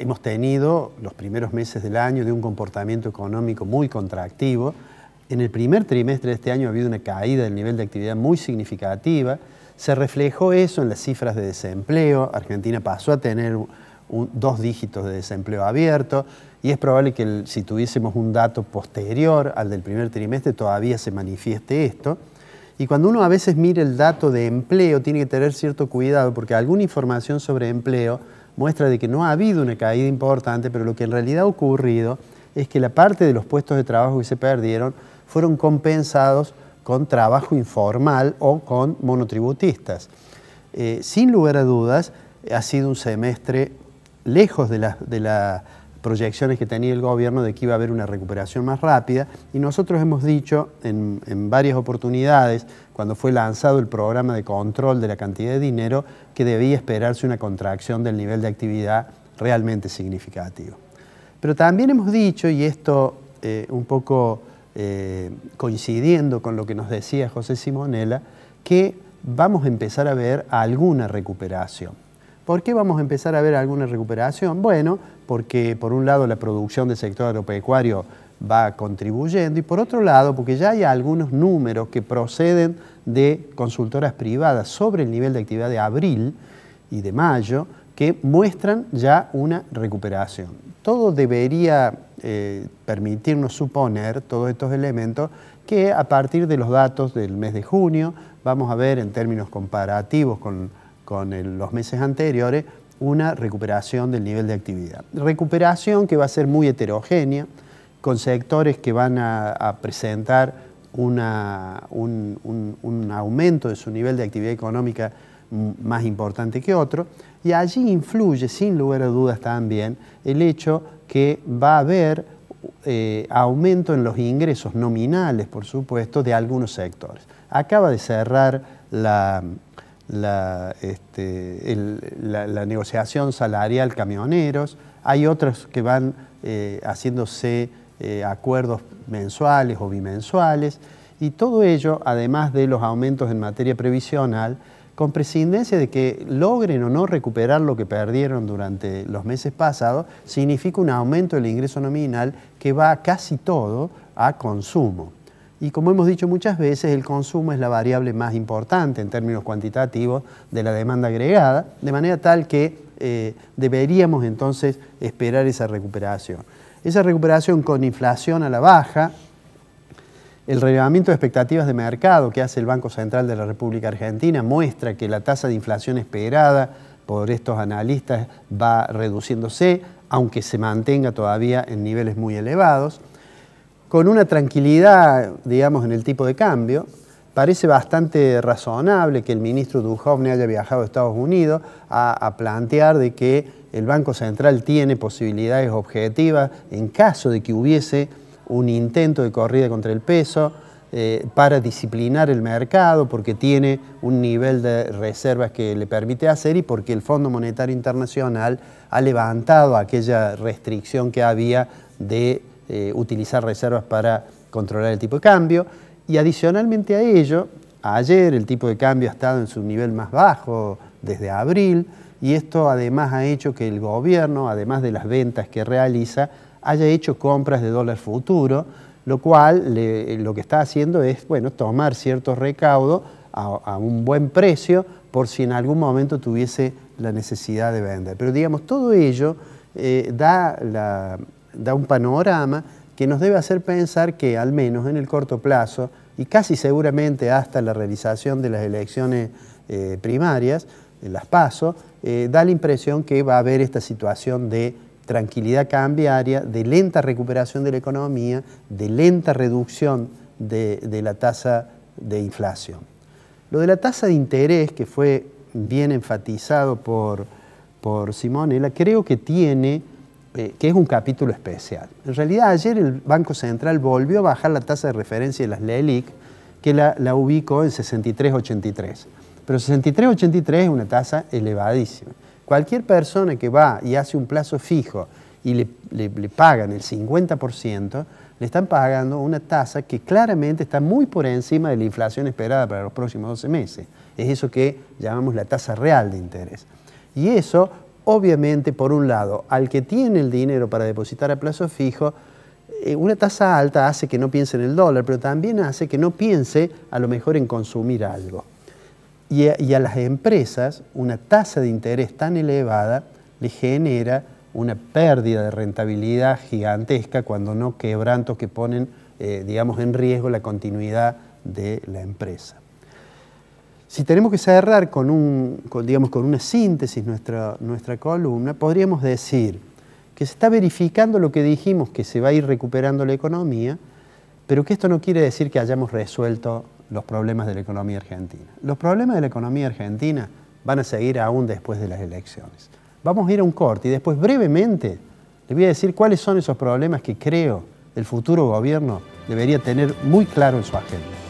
hemos tenido los primeros meses del año de un comportamiento económico muy contractivo. En el primer trimestre de este año ha habido una caída del nivel de actividad muy significativa. Se reflejó eso en las cifras de desempleo. Argentina pasó a tener dos dígitos de desempleo abierto y es probable que si tuviésemos un dato posterior al del primer trimestre todavía se manifieste esto. Y cuando uno a veces mira el dato de empleo tiene que tener cierto cuidado porque alguna información sobre empleo muestra de que no ha habido una caída importante, pero lo que en realidad ha ocurrido es que la parte de los puestos de trabajo que se perdieron fueron compensados con trabajo informal o con monotributistas. Eh, sin lugar a dudas, ha sido un semestre lejos de la proyecciones que tenía el gobierno de que iba a haber una recuperación más rápida y nosotros hemos dicho en, varias oportunidades, cuando fue lanzado el programa de control de la cantidad de dinero, que debía esperarse una contracción del nivel de actividad realmente significativo. Pero también hemos dicho, y esto eh, un poco eh, coincidiendo con lo que nos decía José Simonela, que vamos a empezar a ver alguna recuperación. ¿Por qué vamos a empezar a ver alguna recuperación? Bueno, porque por un lado la producción del sector agropecuario va contribuyendo y por otro lado, porque ya hay algunos números que proceden de consultoras privadas sobre el nivel de actividad de abril y de mayo que muestran ya una recuperación. Todo debería eh, permitirnos suponer, todos estos elementos, que a partir de los datos del mes de junio vamos a ver en términos comparativos con con los meses anteriores una recuperación del nivel de actividad. Recuperación que va a ser muy heterogénea, con sectores que van a, presentar un, aumento de su nivel de actividad económica más importante que otro, y allí influye sin lugar a dudas también el hecho que va a haber eh, aumento en los ingresos nominales, por supuesto, de algunos sectores. Acaba de cerrar la, este, la, negociación salarial camioneros, hay otros que van eh, haciéndose eh, acuerdos mensuales o bimensuales, y todo ello, además de los aumentos en materia previsional, con prescindencia de que logren o no recuperar lo que perdieron durante los meses pasados, significa un aumento del ingreso nominal que va casi todo a consumo. Y como hemos dicho muchas veces, el consumo es la variable más importante en términos cuantitativos de la demanda agregada, de manera tal que eh, deberíamos entonces esperar esa recuperación. Esa recuperación con inflación a la baja, el relevamiento de expectativas de mercado que hace el Banco Central de la República Argentina muestra que la tasa de inflación esperada por estos analistas va reduciéndose, aunque se mantenga todavía en niveles muy elevados con una tranquilidad, digamos, en el tipo de cambio. Parece bastante razonable que el ministro Duhovne haya viajado a Estados Unidos a, plantear de que el Banco Central tiene posibilidades objetivas en caso de que hubiese un intento de corrida contra el peso, eh, para disciplinar el mercado, porque tiene un nivel de reservas que le permite hacer y porque el Fondo Monetario Internacional ha levantado aquella restricción que había de eh, utilizar reservas para controlar el tipo de cambio. Y adicionalmente a ello, ayer el tipo de cambio ha estado en su nivel más bajo desde abril y esto además ha hecho que el gobierno, además de las ventas que realiza, haya hecho compras de dólar futuro, lo cual eh, lo que está haciendo es bueno, tomar cierto recaudo a, un buen precio por si en algún momento tuviese la necesidad de vender. Pero digamos, todo ello eh, da la, da un panorama que nos debe hacer pensar que, al menos en el corto plazo, y casi seguramente hasta la realización de las elecciones eh, primarias, eh, las PASO, eh, da la impresión que va a haber esta situación de tranquilidad cambiaria, de lenta recuperación de la economía, de lenta reducción de, la tasa de inflación. Lo de la tasa de interés, que fue bien enfatizado por, por Simonella, creo que tiene eh, que es un capítulo especial. En realidad ayer el Banco Central volvió a bajar la tasa de referencia de las LELIC, que la, ubicó en 63,83. Pero 63,83 es una tasa elevadísima. Cualquier persona que va y hace un plazo fijo y le, pagan el 50%, le están pagando una tasa que claramente está muy por encima de la inflación esperada para los próximos 12 meses. Es eso que llamamos la tasa real de interés. Y eso Obviamente, por un lado, al que tiene el dinero para depositar a plazo fijo, eh, una tasa alta hace que no piense en el dólar, pero también hace que no piense a lo mejor en consumir algo. Y a, las empresas, una tasa de interés tan elevada le genera una pérdida de rentabilidad gigantesca cuando no quebrantos que ponen, eh, digamos, en riesgo la continuidad de la empresa. Si tenemos que cerrar con, un, digamos, con una síntesis nuestra, nuestra columna, podríamos decir que se está verificando lo que dijimos, que se va a ir recuperando la economía, pero que esto no quiere decir que hayamos resuelto los problemas de la economía argentina. Los problemas de la economía argentina van a seguir aún después de las elecciones. Vamos a ir a un corte y después brevemente les voy a decir cuáles son esos problemas que creo el futuro gobierno debería tener muy claro en su agenda.